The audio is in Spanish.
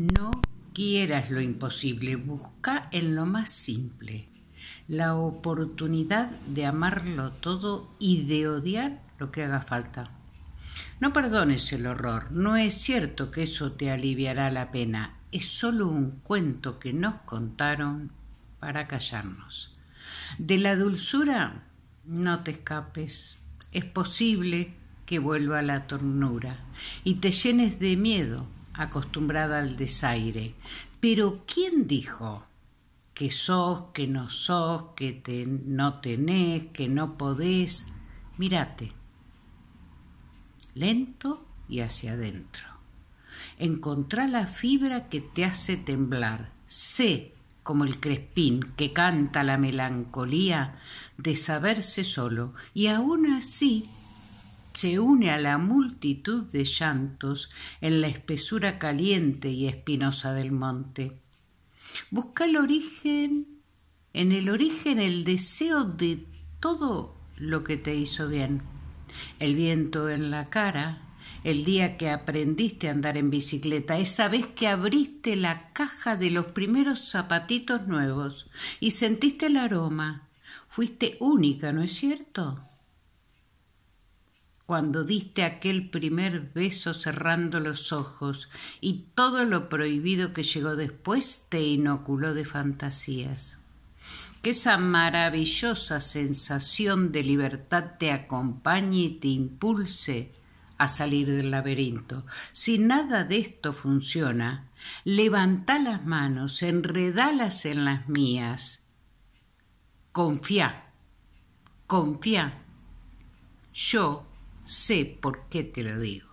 No quieras lo imposible, busca en lo más simple la oportunidad de amarlo todo y de odiar lo que haga falta. No perdones el horror, no es cierto que eso te aliviará la pena, es solo un cuento que nos contaron para callarnos. De la dulzura no te escapes, es posible que vuelva la tornura y te llenes de miedo acostumbrada al desaire. Pero ¿quién dijo que sos, que no sos, que no tenés, que no podés? Mírate. Lento y hacia adentro. Encontrá la fibra que te hace temblar. Sé, como el crespín que canta la melancolía de saberse solo, y aún así se une a la multitud de llantos en la espesura caliente y espinosa del monte. Busca el origen, en el origen el deseo de todo lo que te hizo bien. El viento en la cara, el día que aprendiste a andar en bicicleta, esa vez que abriste la caja de los primeros zapatitos nuevos y sentiste el aroma. Fuiste única, ¿no es cierto? cuando diste aquel primer beso cerrando los ojos y todo lo prohibido que llegó después te inoculó de fantasías. Que esa maravillosa sensación de libertad te acompañe y te impulse a salir del laberinto. Si nada de esto funciona, levanta las manos, enredalas en las mías. Confía, confía. Yo sé por qué te lo digo.